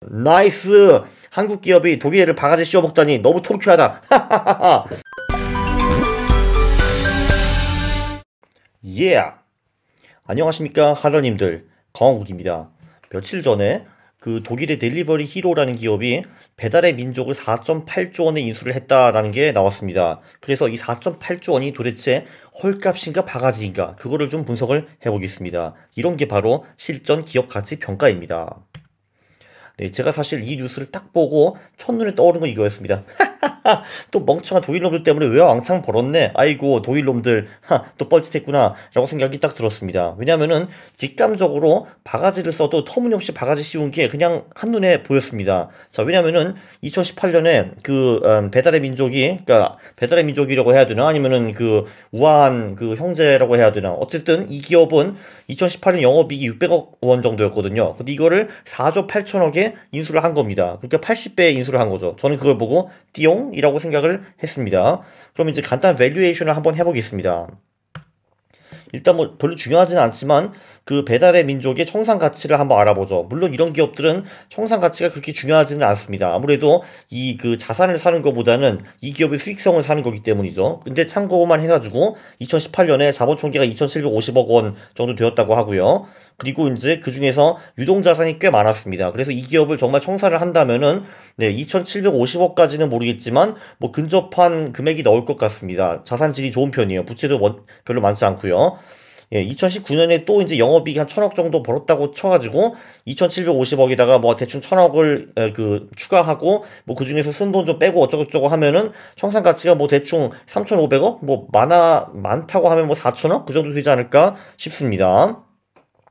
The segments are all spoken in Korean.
나이스! 한국 기업이 독일애를 바가지 씌워먹다니 너무 통쾌하다. 예! yeah. 안녕하십니까 하러님들 강원국입니다. 며칠 전에 그 독일의 델리버리 히로라는 기업이 배달의 민족을 4.8조 원에 인수를 했다라는 게 나왔습니다. 그래서 이 4.8조 원이 도대체 헐값인가 바가지인가 그거를 좀 분석을 해보겠습니다. 이런 게 바로 실전 기업 가치 평가입니다. 네, 제가 사실 이 뉴스를 딱 보고 첫눈에 떠오른 건 이거였습니다. 또 멍청한 독일놈들 때문에 왜 왕창 벌었네. 아이고 독일놈들 하, 또 뻘짓했구나 라고 생각이 딱 들었습니다. 왜냐면은 직감적으로 바가지를 써도 터무니없이 바가지 씌운 게 그냥 한눈에 보였습니다. 자 왜냐면은 2018년에 그 음, 배달의 민족이 그러니까 배달의 민족이라고 해야 되나 아니면은 그 우아한 그 형제라고 해야 되나 어쨌든 이 기업은 2018년 영업이익이 600억 원 정도였거든요. 근데 이거를 4조 8천억에 인수를 한 겁니다. 그러니까 80배 인수를 한 거죠. 저는 그걸 보고 띠용 이라고 생각을 했습니다. 그럼 이제 간단 한 밸류에이션을 한번 해보겠습니다. 일단 뭐 별로 중요하지는 않지만 그 배달의 민족의 청산 가치를 한번 알아보죠. 물론 이런 기업들은 청산 가치가 그렇게 중요하지는 않습니다. 아무래도 이 그 자산을 사는 것보다는 이 기업의 수익성을 사는 거기 때문이죠. 근데 참고만 해가지고 2018년에 자본 총계가 2,750억 원 정도 되었다고 하고요. 그리고 이제 그 중에서 유동 자산이 꽤 많았습니다. 그래서 이 기업을 정말 청산을 한다면은 네 2,750억까지는 모르겠지만 뭐 근접한 금액이 나올 것 같습니다. 자산질이 좋은 편이에요. 부채도 뭐 별로 많지 않고요. 예, 2019년에 또 이제 영업이익 한 천억 정도 벌었다고 쳐가지고 2,750억에다가 뭐 대충 천억을 에, 어, 그 추가하고 뭐그 중에서 쓴 돈 좀 빼고 어쩌고저쩌고 하면은 청산 가치가 뭐 대충 3,500억 뭐 많아 많다고 하면 뭐 4,000억 그 정도 되지 않을까 싶습니다.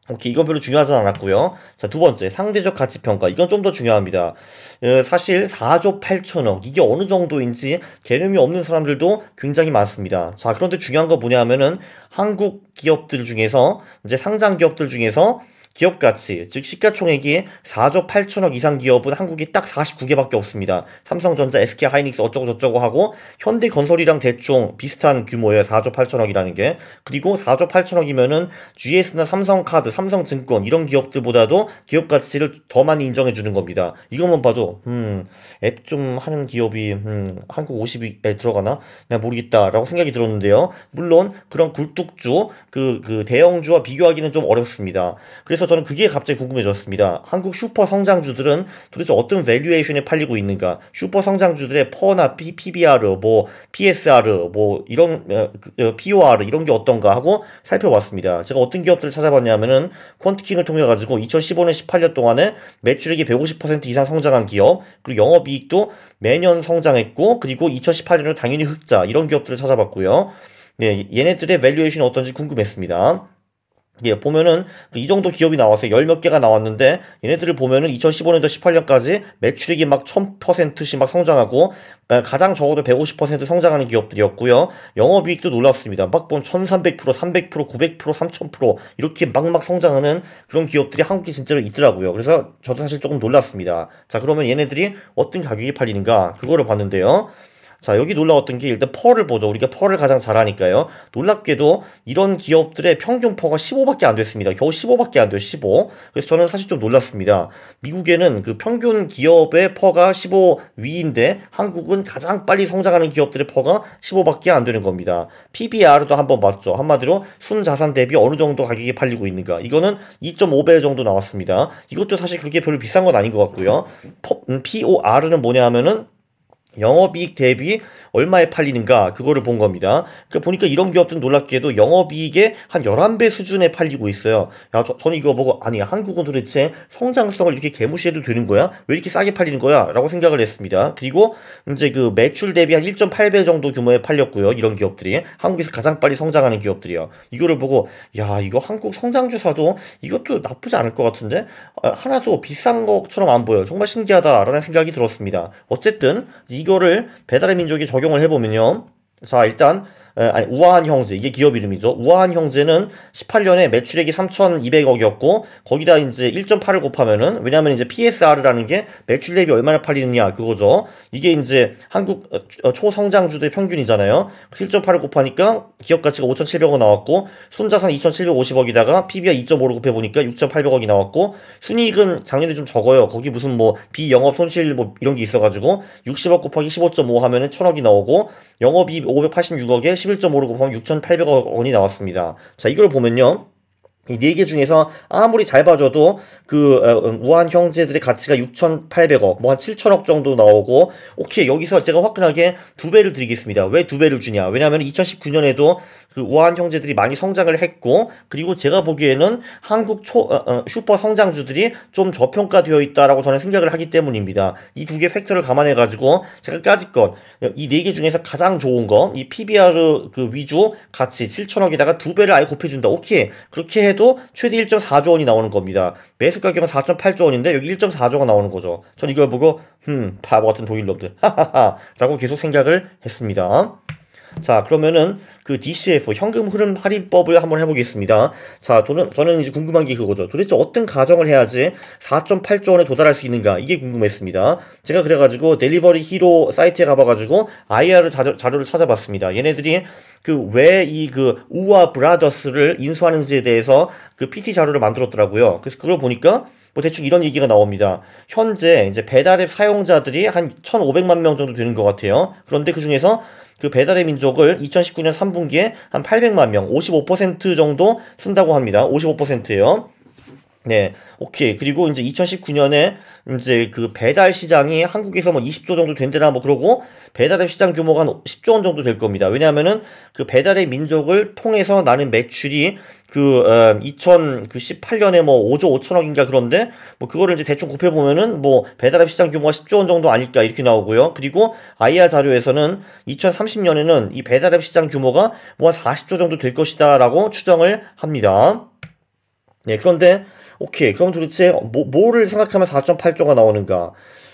오케이 이건 별로 중요하지 않았고요. 자 두 번째 상대적 가치 평가 이건 좀 더 중요합니다. 에, 어, 사실 4조 8천억 이게 어느 정도인지 개념이 없는 사람들도 굉장히 많습니다. 자 그런데 중요한 거 뭐냐면은 하 한국 기업들 중에서 이제 상장 기업들 중에서 기업 가치, 즉 시가총액이 4조 8천억 이상 기업은 한국이 딱 49개밖에 없습니다. 삼성전자, SK 하이닉스 어쩌고 저쩌고 하고 현대건설이랑 대충 비슷한 규모예요. 4조 8천억이라는 게. 그리고 4조 8천억이면은 GS나 삼성카드, 삼성증권 이런 기업들보다도 기업 가치를 더 많이 인정해 주는 겁니다. 이것만 봐도 음, 앱 좀 하는 기업이 음, 한국 50에 들어가나? 내가 모르겠다라고 생각이 들었는데요. 물론 그런 굴뚝주 그그 그 대형주와 비교하기는 좀 어렵습니다. 그래서 그래서 저는 그게 갑자기 궁금해졌습니다. 한국 슈퍼 성장주들은 도대체 어떤 밸류에이션에 팔리고 있는가? 슈퍼 성장주들의 퍼나 P, b r 뭐 PSR, 뭐 이런 어, 그, 어, POR 이런 게 어떤가 하고 살펴봤습니다. 제가 어떤 기업들을 찾아봤냐면은 퀀트킹을 통해 가지고 2015년 18년 동안에 매출액이 150% 이상 성장한 기업, 그리고 영업이익도 매년 성장했고, 그리고 2018년에 당연히 흑자 이런 기업들을 찾아봤고요. 네, 얘네들의 밸류에이션이 어떤지 궁금했습니다. 예, 보면은 그 이 정도 기업이 나와서 0몇 개가 나왔는데 얘네들을 보면은 2 0 1 5년도 18년까지 매출액이 막 1000%씩 막 성장하고 그러니까 가장 적어도 150% 성장하는 기업들이었고요. 영업이익도 놀랐습니다막 보면 1300%, 300%, 900%, 3000% 이렇게 막막 성장하는 그런 기업들이 한국에 진짜로 있더라고요. 그래서 저도 사실 조금 놀랐습니다. 자, 그러면 얘네들이 어떤 가격이 팔리는가 그거를 봤는데요. 자, 여기 놀라웠던 게 일단 펄을 보죠. 우리가 펄을 가장 잘하니까요. 놀랍게도 이런 기업들의 평균 퍼가 15밖에 안 됐습니다. 겨우 15밖에 안 돼요. 15. 그래서 저는 사실 좀 놀랐습니다. 미국에는 그 평균 기업의 퍼가15 위인데 한국은 가장 빨리 성장하는 기업들의 퍼가 15밖에 안 되는 겁니다. PBR도 한번 봤죠. 한마디로 순자산 대비 어느 정도 가격에 팔리고 있는가. 이거는 2.5배 정도 나왔습니다. 이것도 사실 그렇게 별로 비싼 건 아닌 것 같고요. 음, POR은 뭐냐 하면은 영업이익 대비 얼마에 팔리는가 그거를 본 겁니다. 그러니까 보니까 이런 기업들은 놀랍게도 영업이익의 한 11배 수준에 팔리고 있어요. 야, 저, 저는 이거 보고 아니 한국은 도대체 성장성을 이렇게 개무시해도 되는 거야? 왜 이렇게 싸게 팔리는 거야? 라고 생각을 했습니다. 그리고 이제 그 매출 대비 한 1.8배 정도 규모에 팔렸고요. 이런 기업들이 한국에서 가장 빨리 성장하는 기업들이요. 이거를 보고 야 이거 한국 성장주사도 이것도 나쁘지 않을 것 같은데 아, 하나도 비싼 것처럼 안 보여요. 정말 신기하다라는 생각이 들었습니다. 어쨌든 이 이거를 배달의 민족이 적용을 해보면요. 자, 일단 아니 우아한 형제 이게 기업 이름이죠. 우아한 형제는 18년에 매출액이 3,200억이었고 거기다 이제 1.8을 곱하면은 왜냐하면 이제 p s r 라는게 매출 대비 얼마나 팔리느냐 그거죠. 이게 이제 한국 어, 초성장주들 의 평균이잖아요. 1.8을 곱하니까 기업 가치가 5,700억 나왔고 손자산 2,750억이다가 PBR 2 5를 곱해 보니까 6,800억이 나왔고 순이익은 작년에 좀 적어요. 거기 무슨 뭐 비영업 손실 뭐 이런 게 있어가지고 60억 곱하기 15.5 하면은 1,000억이 나오고 영업이 586억에 11.5로 곱하면 6,800억 원이 나왔습니다. 자, 이걸 보면요. 이 네 개 중에서 아무리 잘 봐줘도 그 어, 음, 우한 형제들의 가치가 6,800억, 뭐 한 7천억 정도 나오고, 오케이, 여기서 제가 화끈하게 두 배를 드리겠습니다. 왜 두 배를 주냐? 왜냐하면 2019년에도 그 우아한 형제들이 많이 성장을 했고 그리고 제가 보기에는 한국 초 어, 어, 슈퍼 성장주들이 좀 저평가되어 있다라고 저는 생각을 하기 때문입니다. 이 두개 팩터를 감안해 가지고 제가 까짓 것이 네 개 중에서 가장 좋은 거 이 PBR 그 위주 가치 7천억에다가 두 배를 아예 곱해 준다. 오케이. 그렇게 해도 최대 1.4조 원이 나오는 겁니다. 매수 가격은 4.8조 원인데 여기 1.4조가 나오는 거죠. 전 이걸 보고 흠, 바보 같은 독일놈들. 하하하라고 계속 생각을 했습니다. 자, 그러면은 그 DCF 현금 흐름 할인법을 한번 해보겠습니다. 자, 도는, 저는 이제 궁금한 게 그거죠. 도대체 어떤 가정을 해야지 4.8조 원에 도달할 수 있는가 이게 궁금했습니다. 제가 그래가지고 델리버리 히로 사이트에 가봐가지고 IR 자료, 자료를 찾아봤습니다. 얘네들이 그 왜 이그 그 우와 브라더스를 인수하는지에 대해서 그 PT 자료를 만들었더라고요. 그래서 그걸 보니까 뭐 대충 이런 얘기가 나옵니다. 현재 이제 배달앱 사용자들이 한 1,500만 명 정도 되는 것 같아요. 그런데 그 중에서 그 배달의 민족을 2019년 3분기에 한 800만 명, 55% 정도 쓴다고 합니다. 55%예요. 네, 오케이. 그리고 이제 2019년에 이제 그 배달 시장이 한국에서 뭐 20조 정도 된대나 뭐 그러고 배달의 시장 규모가 한 10조 원 정도 될 겁니다. 왜냐하면은 그 배달의 민족을 통해서 나는 매출이 그, 2018년에 어, 그 뭐 5조 5천억인가 그런데 뭐 그거를 이제 대충 곱해보면은 뭐 배달앱 시장 규모가 10조 원 정도 아닐까 이렇게 나오고요. 그리고 IR 자료에서는 2030년에는 이 배달앱 시장 규모가 뭐 한 40조 정도 될 것이다라고 추정을 합니다. 네, 그런데 오케이. 그럼 도대체 뭐, 뭐를 생각하면 4.8조가 나오는가?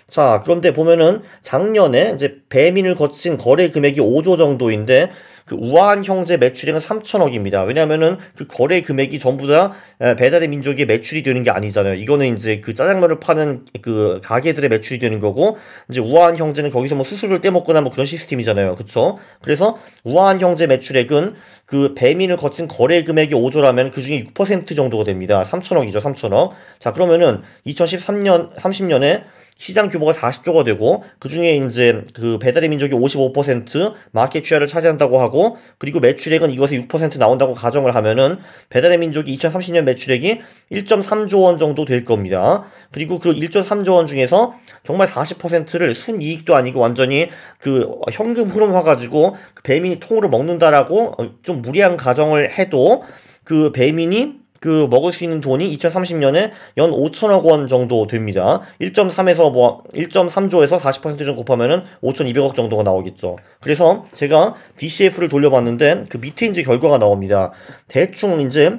자, 그런데 보면은 작년에 이제 배민을 거친 거래 금액이 5조 정도인데 그 우아한 형제 매출액은 3천억입니다. 왜냐면은 하그 거래 금액이 전부 다 배달의 민족의 매출이 되는 게 아니잖아요. 이거는 이제 그 짜장면을 파는 그 가게들의 매출이 되는 거고 이제 우아한 형제는 거기서 뭐 수수료를 떼먹거나 뭐 그런 시스템이잖아요. 그렇죠? 그래서 우아한 형제 매출액은 그 배민을 거친 거래 금액이 5조라면 그 중에 6% 정도가 됩니다. 3천억이죠. 3천억. 자, 그러면은 2013년 30년에 시장 규모가 40조가 되고 그중에 이제 그 배달의 민족이 55% 마켓 쉐어를 차지한다고 하고 그리고 매출액은 이것의 6% 나온다고 가정을 하면은 배달의 민족이 2030년 매출액이 1.3조 원 정도 될 겁니다. 그리고 그 1.3조 원 중에서 정말 40%를 순이익도 아니고 완전히 그 현금 흐름화 가지고 그 배민이 통으로 먹는다라고 어, 좀 무리한 가정을 해도 그 배민이 그 먹을 수 있는 돈이 2030년에 연 5천억 원 정도 됩니다. 1.3에서 뭐 1.3조에서 4 0 정도 곱하면은 5,200억 정도가 나오겠죠. 그래서 제가 DCF를 돌려봤는데 그 밑에 이제 결과가 나옵니다. 대충 이제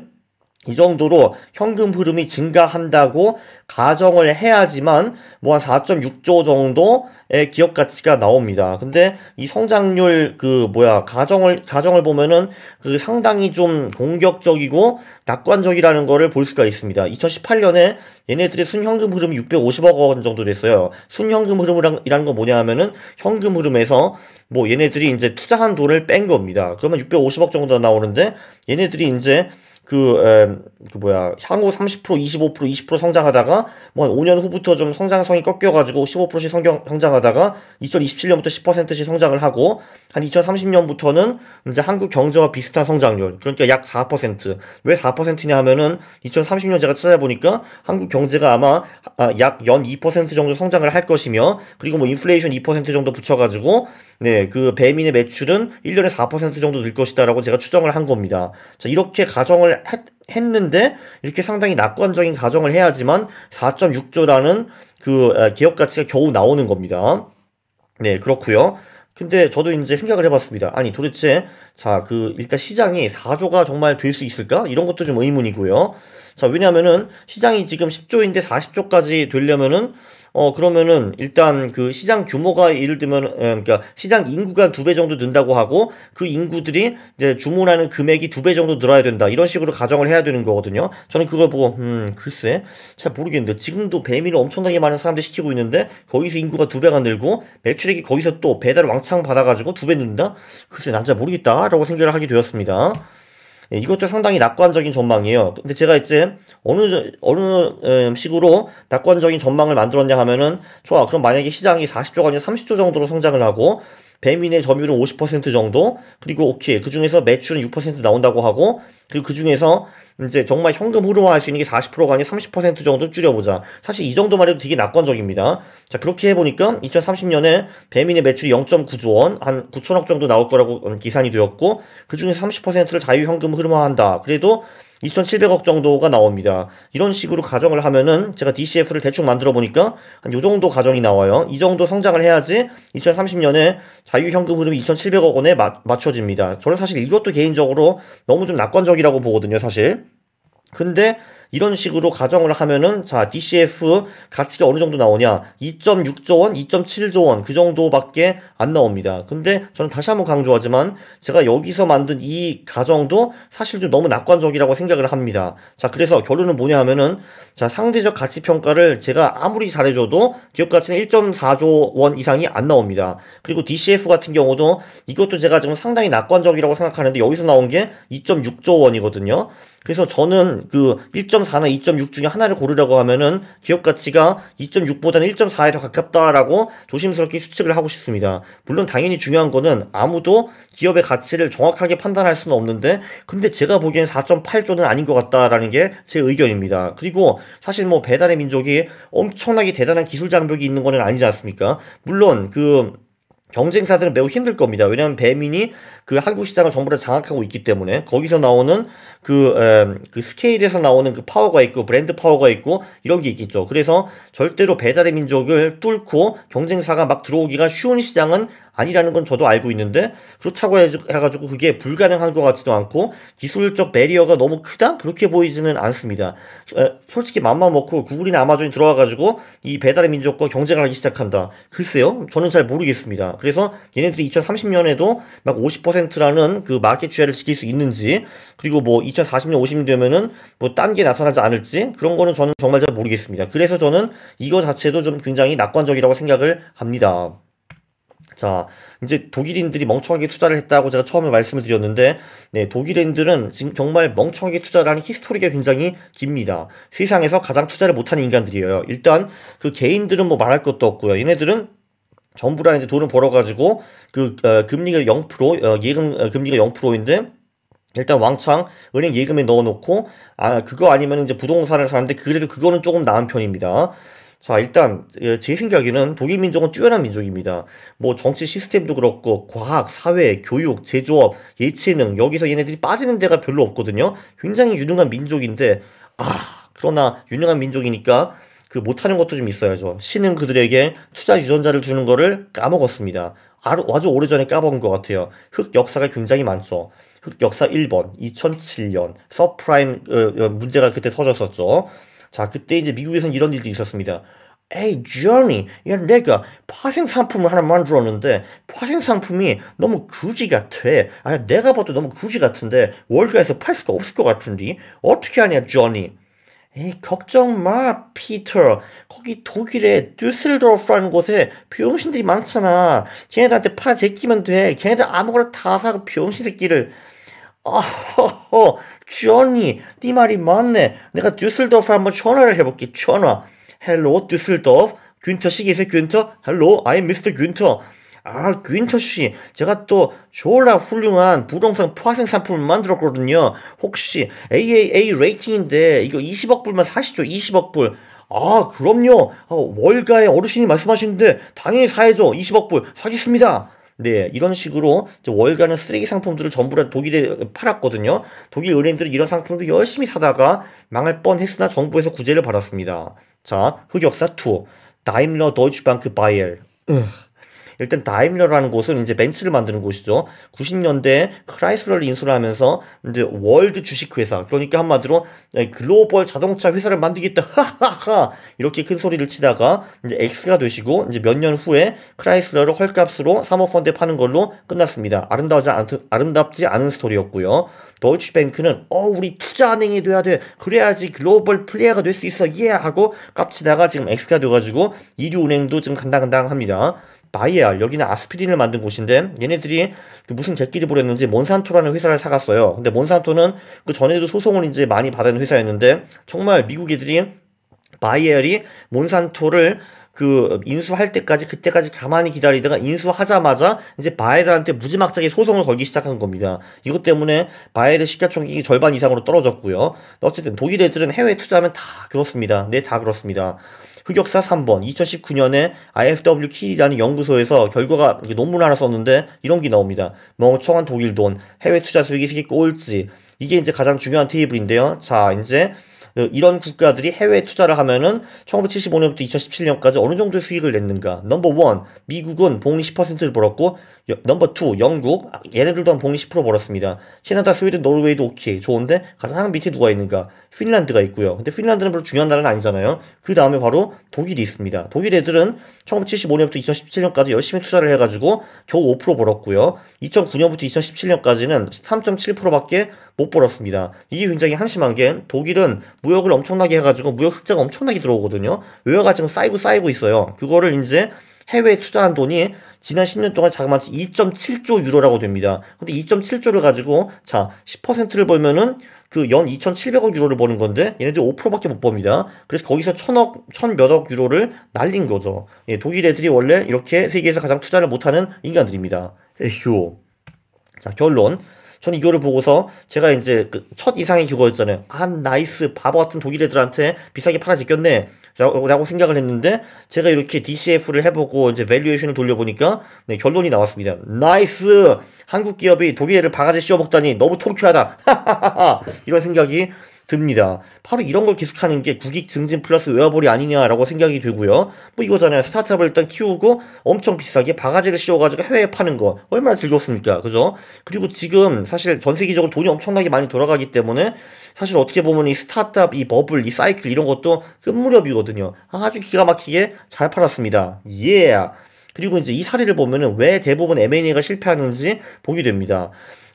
이 정도로 현금 흐름이 증가한다고 가정을 해야지만 뭐 한 4.6조 정도의 기업 가치가 나옵니다. 근데 이 성장률 그 뭐야 가정을 가정을 보면은 그 상당히 좀 공격적이고 낙관적이라는 거를 볼 수가 있습니다. 2018년에 얘네들의 순현금 흐름이 650억 원 정도 됐어요. 순현금 흐름이란 건 뭐냐 하면은 현금 흐름에서 뭐 얘네들이 이제 투자한 돈을 뺀 겁니다. 그러면 650억 정도 나오는데 얘네들이 이제 그, 에, 그 뭐야, 향후 30%, 25%, 20% 성장하다가, 뭐한 5년 후부터 좀 성장성이 꺾여가지고 15%씩 성경, 성장하다가, 2027년부터 10%씩 성장을 하고, 한 2030년부터는 이제 한국 경제와 비슷한 성장률, 그러니까 약 4%. 왜 4%냐 하면은, 2030년 제가 찾아보니까, 한국 경제가 아마 아, 약연 2% 정도 성장을 할 것이며, 그리고 뭐 인플레이션 2% 정도 붙여가지고, 네, 그 배민의 매출은 1년에 4% 정도 늘 것이다라고 제가 추정을 한 겁니다. 자, 이렇게 가정을 가정을 했, 는데 이렇게 상당히 낙관적인 가정을 해야지만 4.6조라는 그 기업 가치가 겨우 나오는 겁니다. 네, 그렇고요. 근데 저도 이제 생각을 해봤습니다. 아니 도대체 자그 일단 시장이 4조가 정말 될 수 있을까? 이런 것도 좀 의문이고요. 자 왜냐하면은 시장이 지금 10조인데 40조까지 되려면은 어 그러면은 일단 그 시장 규모가 예를 들면 어, 그니까 시장 인구가 두 배 정도 는다고 하고 그 인구들이 이제 주문하는 금액이 두 배 정도 늘어야 된다 이런 식으로 가정을 해야 되는 거거든요. 저는 그걸 보고 음 글쎄 잘 모르겠는데 지금도 배민을 엄청나게 많은 사람들이 시키고 있는데 거기서 인구가 두 배가 늘고 매출액이 거기서 또 배달 왕창 받아가지고 두 배 는다 글쎄 난 잘 모르겠다라고 생각을 하게 되었습니다. 예, 이것도 상당히 낙관적인 전망이에요. 근데 제가 이제 어느 어느 식으로 낙관적인 전망을 만들었냐 하면은 좋아. 그럼 만약에 시장이 40조가 아니라 30조 정도로 성장을 하고 배민의 점유율은 50% 정도 그리고 오케이 그 중에서 매출은 6% 나온다고 하고 그리고 그 중에서 이제 정말 현금 흐름화할 수 있는 게 40%가 아닌 니30% 정도 줄여보자. 사실 이 정도만 해도 되게 낙관적입니다. 자 그렇게 해보니까 2030년에 배민의 매출이 0.9조 원, 한 9천억 정도 나올 거라고 기산이 되었고 그 중에 30%를 자유 현금 흐름화한다. 그래도 2,700억 정도가 나옵니다. 이런 식으로 가정을 하면은 제가 DCF를 대충 만들어 보니까 한요 정도 가정이 나와요. 이 정도 성장을 해야지 2030년에 자유현금 흐름이 2,700억 원에 맞, 맞춰집니다. 저는 사실 이것도 개인적으로 너무 좀 낙관적이라고 보거든요, 사실. 근데 이런 식으로 가정을 하면은 자 DCF 가치가 어느 정도 나오냐 2.6조 원, 2.7조 원 그 정도밖에 안 나옵니다. 근데 저는 다시 한번 강조하지만 제가 여기서 만든 이 가정도 사실 좀 너무 낙관적이라고 생각을 합니다. 자 그래서 결론은 뭐냐 하면은 자 상대적 가치 평가를 제가 아무리 잘해줘도 기업 가치는 1.4조 원 이상이 안 나옵니다. 그리고 DCF 같은 경우도 이것도 제가 지금 상당히 낙관적이라고 생각하는데 여기서 나온 게 2.6조 원이거든요. 그래서 저는 그 1.4나 2.6 중에 하나를 고르려고 하면은 기업 가치가 2.6보다는 1.4에 더 가깝다라고 조심스럽게 추측을 하고 싶습니다. 물론 당연히 중요한 거는 아무도 기업의 가치를 정확하게 판단할 수는 없는데 근데 제가 보기엔 4.8조는 아닌 것 같다라는 게 제 의견입니다. 그리고 사실 뭐 배달의 민족이 엄청나게 대단한 기술 장벽이 있는 거는 아니지 않습니까? 물론 그 경쟁사들은 매우 힘들 겁니다. 왜냐하면 배민이 그 한국 시장을 정부를 장악하고 있기 때문에 거기서 나오는 그, 에, 그 스케일에서 나오는 그 파워가 있고 브랜드 파워가 있고 이런 게 있겠죠. 그래서 절대로 배달의 민족을 뚫고 경쟁사가 막 들어오기가 쉬운 시장은 아니라는 건 저도 알고 있는데 그렇다고 해가지고 그게 불가능한 것 같지도 않고 기술적 배리어가 너무 크다 그렇게 보이지는 않습니다. 에, 솔직히 맘만 먹고 구글이나 아마존이 들어와가지고 이 배달의 민족과 경쟁을 하기 시작한다. 글쎄요, 저는 잘 모르겠습니다. 그래서 얘네들이 2030년에도 막 50%라는 그 마켓 주야를 지킬 수 있는지 그리고 뭐 2040년 50년 되면은 뭐 딴 게 나타나지 않을지 그런 거는 저는 정말 잘 모르겠습니다. 그래서 저는 이거 자체도 좀 굉장히 낙관적이라고 생각을 합니다. 자, 이제 독일인들이 멍청하게 투자를 했다고 제가 처음에 말씀을 드렸는데, 네, 독일인들은 지금 정말 멍청하게 투자를 하는 히스토리가 굉장히 깁니다. 세상에서 가장 투자를 못하는 인간들이에요. 일단, 그 개인들은 뭐 말할 것도 없고요. 얘네들은 정부랑 이제 돈을 벌어가지고, 그, 어, 금리가 0%, 어, 예금, 어, 금리가 0%인데, 일단 왕창 은행 예금에 넣어놓고 아 그거 아니면 이제 부동산을 사는데 그래도 그거는 조금 나은 편입니다. 자, 일단 예, 제 생각에는 독일 민족은 뛰어난 민족입니다. 뭐 정치 시스템도 그렇고 과학, 사회, 교육, 제조업, 예체능 여기서 얘네들이 빠지는 데가 별로 없거든요. 굉장히 유능한 민족인데 아, 그러나 유능한 민족이니까 그 못하는 것도 좀 있어야죠. 신은 그들에게 투자 유전자를 주는 거를 까먹었습니다. 아주 오래전에 까먹은 것 같아요. 흑 역사가 굉장히 많죠. 흑 역사 1번, 2007년, 서프라임 어, 어, 문제가 그때 터졌었죠. 자, 그때 이제 미국에서는 이런 일도 있었습니다. 에이, j o 야, 내가 파생 상품을 하나 만들었는데, 파생 상품이 너무 굳이 같아. 아, 내가 봐도 너무 굳이 같은데, 월가에서 팔 수가 없을 것 같은데, 어떻게 하냐, j o 에이, 걱정 마, 피터. 거기 독일에 듀슬도르프라는 곳에 병신들이 많잖아. 걔네들한테 팔아 제끼면 돼. 걔네들 아무거나 다 사고 병신 새끼를. 어허허, 조니, 네 말이 맞네. 내가 듀슬도프 한번 전화를 해볼게, 전화. 헬로, 듀슬도프. 균터 씨 계세요, 균터? 헬로, 아이 미스터 균터. 아, 균터 씨, 제가 또 졸라 훌륭한 부동산 포화생 상품을 만들었거든요. 혹시 AAA 레이팅인데 이거 20억 불만 사시죠? 20억 불. 아, 그럼요. 어, 월가의 어르신이 말씀하시는데 당연히 사야죠. 20억 불 사겠습니다. 네, 이런 식으로 월간은 쓰레기 상품들을 전부 다 독일에 팔았거든요. 독일 은행들은 이런 상품도 열심히 사다가 망할 뻔했으나 정부에서 구제를 받았습니다. 자, 흑역사 2. 어 다임러 도이치방크 바이엘. 으흐. 일단 다임러라는 곳은 이제 벤츠를 만드는 곳이죠. 90년대 크라이슬러를 인수를 하면서 이제 월드 주식회사 그러니까 한마디로 예, 글로벌 자동차 회사를 만들겠다 하하하 이렇게 큰 소리를 치다가 이제 X가 되시고 이제 몇 년 후에 크라이슬러를 헐값으로 사모펀드에 파는 걸로 끝났습니다. 아름다우지 않, 아름답지 않은 스토리였고요. 도이치뱅크는어 우리 투자은행이 돼야 돼 그래야지 글로벌 플레이어가 될 수 있어 예 하고 깝치다가 지금 X가 돼가지고 이류은행도 지금 간당간당합니다. 바이알 여기는 아스피린을 만든 곳인데 얘네들이 그 무슨 객끼를 부렸는지 몬산토라는 회사를 사갔어요. 근데 몬산토는 그 전에도 소송을 이제 많이 받은 회사였는데 정말 미국 애들이 바이엘이 몬산토를 그 인수할 때까지 그때까지 가만히 기다리다가 인수하자마자 이제 바이엘한테 무지막지하게 소송을 걸기 시작한 겁니다. 이것 때문에 바이엘의 시가총액이 절반 이상으로 떨어졌고요. 어쨌든 독일 애들은 해외 투자하면 다 그렇습니다. 네, 다 그렇습니다. 흑역사 3번 2019년에 IFW 킬이라는 연구소에서 결과가 논문 하나 썼는데 이런 게 나옵니다. 멍청한 뭐 독일 돈 해외 투자 수익이 이게 꼴찌 이게 이제 가장 중요한 테이블인데요. 자 이제 어, 이런 국가들이 해외 투자를 하면은 1975년부터 2017년까지 어느 정도의 수익을 냈는가? 넘버 원 미국은 복리 10%를 벌었고 여, 넘버 투 영국 아, 얘네들도 한 복리 10% 벌었습니다. 캐나다, 스웨덴, 노르웨이도 오케이 좋은데 가장 밑에 누가 있는가? 핀란드가 있고요. 근데 핀란드는 별로 중요한 나라는 아니잖아요. 그 다음에 바로 독일이 있습니다. 독일 애들은 1975년부터 2017년까지 열심히 투자를 해가지고 겨우 5% 벌었고요. 2009년부터 2017년까지는 3.7%밖에 못 벌었습니다. 이게 굉장히 한심한 게 독일은 무역을 엄청나게 해가지고 무역 흑자가 엄청나게 들어오거든요. 외화가 지금 쌓이고 쌓이고 있어요. 그거를 이제 해외에 투자한 돈이 지난 10년 동안 자그마치 2.7조 유로라고 됩니다. 근데 2.7조를 가지고 자 10%를 벌면은 그 연 2,700억 유로를 버는 건데 얘네들 5%밖에 못 법니다. 그래서 거기서 천억 천몇억 유로를 날린 거죠. 예, 독일 애들이 원래 이렇게 세계에서 가장 투자를 못하는 인간들입니다. 에휴. 자 결론. 저는 이거를 보고서 제가 이제 그 첫 이상의 그거였잖아요. 아 나이스 바보 같은 독일 애들한테 비싸게 팔아 제꼈네. 라고, 라고 생각을 했는데 제가 이렇게 DCF를 해보고 이제 밸류에이션을 돌려보니까 네, 결론이 나왔습니다. 나이스! 한국 기업이 독일을 바가지 씌워먹다니 너무 통쾌하다. 이런 생각이 듭니다. 바로 이런 걸 계속하는 게 국익 증진 플러스 외화벌이 아니냐라고 생각이 되고요. 뭐 이거잖아요. 스타트업을 일단 키우고 엄청 비싸게 바가지를 씌워가지고 해외에 파는 거 얼마나 즐겁습니까? 그죠? 그리고 지금 사실 전 세계적으로 돈이 엄청나게 많이 돌아가기 때문에 사실 어떻게 보면 이 스타트업, 이 버블, 이 사이클 이런 것도 끝무렵이거든요. 아주 기가 막히게 잘 팔았습니다. 예. Yeah. 그리고 이제 이 사례를 보면은 왜 대부분 M&A가 실패하는지 보게 됩니다.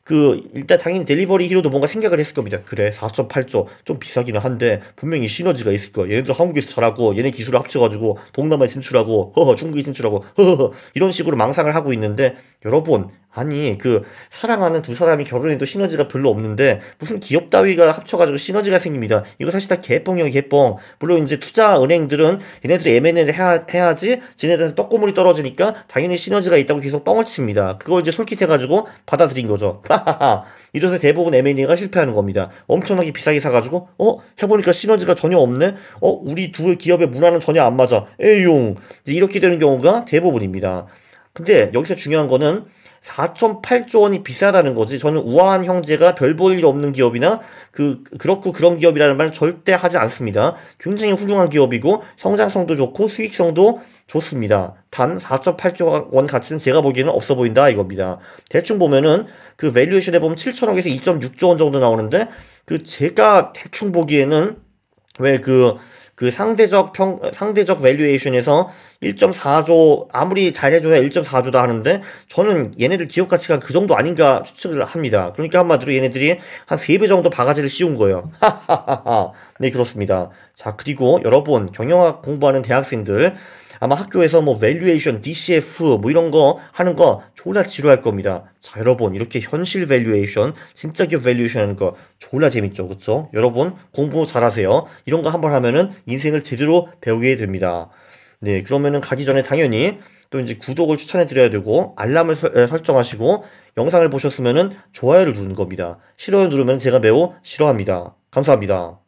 그 일단 당연히 델리버리 히로도 뭔가 생각을 했을 겁니다. 그래 4.8조 좀 비싸기는 한데 분명히 시너지가 있을 거야. 얘네들 한국에서 잘하고 얘네 기술을 합쳐가지고 동남아에 진출하고 허허 중국에 진출하고 허허 이런 식으로 망상을 하고 있는데 여러분 아니 그 사랑하는 두 사람이 결혼해도 시너지가 별로 없는데 무슨 기업 따위가 합쳐가지고 시너지가 생깁니다. 이거 사실 다 개뻥이에요 개뻥. 물론 이제 투자 은행들은 얘네들이 M&A를 해야, 해야지 지네들한테 떡고물이 떨어지니까 당연히 시너지가 있다고 계속 뻥을 칩니다. 그걸 이제 솔깃해가지고 받아들인 거죠. 이래서 대부분 M&A가 실패하는 겁니다. 엄청나게 비싸게 사가지고 어 해보니까 시너지가 전혀 없네. 어 우리 두 기업의 문화는 전혀 안 맞아. 에용 이 이렇게 되는 경우가 대부분입니다. 근데 여기서 중요한 거는 4.8조 원이 비싸다는 거지. 저는 우아한 형제가 별 볼 일 없는 기업이나 그 그렇고 그런 기업이라는 말 절대 하지 않습니다. 굉장히 훌륭한 기업이고 성장성도 좋고 수익성도 좋습니다. 단 4.8조 원 가치는 제가 보기에는 없어 보인다 이겁니다. 대충 보면은 그 밸류에이션에 보면 7천억에서 2.6조 원 정도 나오는데 그 제가 대충 보기에는 왜그 그 상대적 평 상대적 밸류에이션에서 1.4조 아무리 잘해줘야 1.4조다 하는데 저는 얘네들 기업 가치가 그 정도 아닌가 추측을 합니다. 그러니까 한마디로 얘네들이 한 3배 정도 바가지를 씌운 거예요. 하하하하. 네 그렇습니다. 자 그리고 여러분 경영학 공부하는 대학생들 아마 학교에서 뭐 valuation, DCF 뭐 이런 거 하는 거 졸라 지루할 겁니다. 자, 여러분 이렇게 현실 valuation, 진짜 기업 valuation 하는 거 졸라 재밌죠. 그렇죠? 여러분 공부 잘하세요. 이런 거 한번 하면은 인생을 제대로 배우게 됩니다. 네, 그러면은 가기 전에 당연히 또 이제 구독을 추천해 드려야 되고 알람을 설, 설정하시고 영상을 보셨으면은 좋아요를 누르는 겁니다. 싫어요 누르면 제가 매우 싫어합니다. 감사합니다.